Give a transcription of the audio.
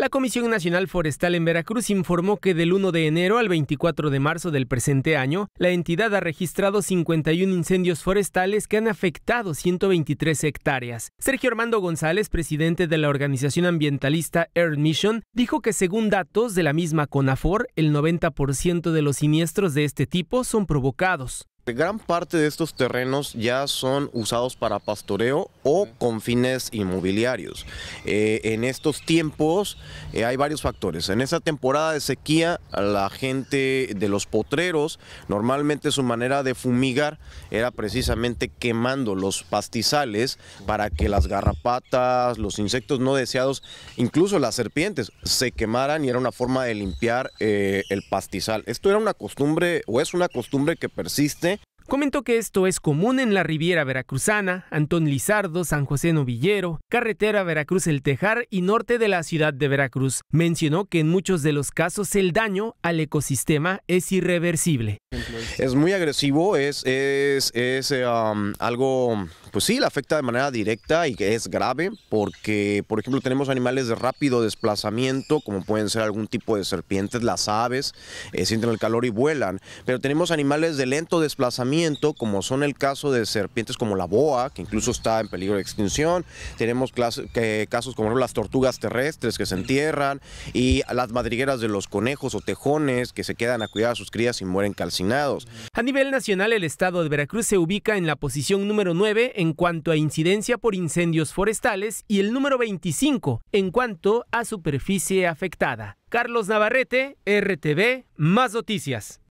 La Comisión Nacional Forestal en Veracruz informó que del 1 de enero al 24 de marzo del presente año, la entidad ha registrado 51 incendios forestales que han afectado 123 hectáreas. Sergio Armando González, presidente de la organización ambientalista Earth Mission, dijo que según datos de la misma CONAFOR, el 90% de los siniestros de este tipo son provocados. Gran parte de estos terrenos ya son usados para pastoreo o con fines inmobiliarios. Eh, en estos tiempos eh, hay varios factores. En esa temporada de sequía, la gente de los potreros, normalmente su manera de fumigar era precisamente quemando los pastizales para que las garrapatas, los insectos no deseados, incluso las serpientes, se quemaran y era una forma de limpiar eh, el pastizal. Esto era una costumbre o es una costumbre que persiste comentó que esto es común en la Riviera Veracruzana, Antón Lizardo, San José Novillero, Carretera Veracruz El Tejar y norte de la ciudad de Veracruz. Mencionó que en muchos de los casos el daño al ecosistema es irreversible. Es muy agresivo, es, um, algo, pues sí, le afecta de manera directa y que es grave porque, por ejemplo, tenemos animales de rápido desplazamiento, como pueden ser algún tipo de serpientes, las aves, eh, sienten el calor y vuelan, pero tenemos animales de lento desplazamiento como son el caso de serpientes como la boa, que incluso está en peligro de extinción. Tenemos casos como las tortugas terrestres que se entierran y las madrigueras de los conejos o tejones que se quedan a cuidar a sus crías y mueren calcinados. A nivel nacional, el estado de Veracruz se ubica en la posición número 9 en cuanto a incidencia por incendios forestales y el número 25 en cuanto a superficie afectada. Carlos Navarrete, RTV, más noticias.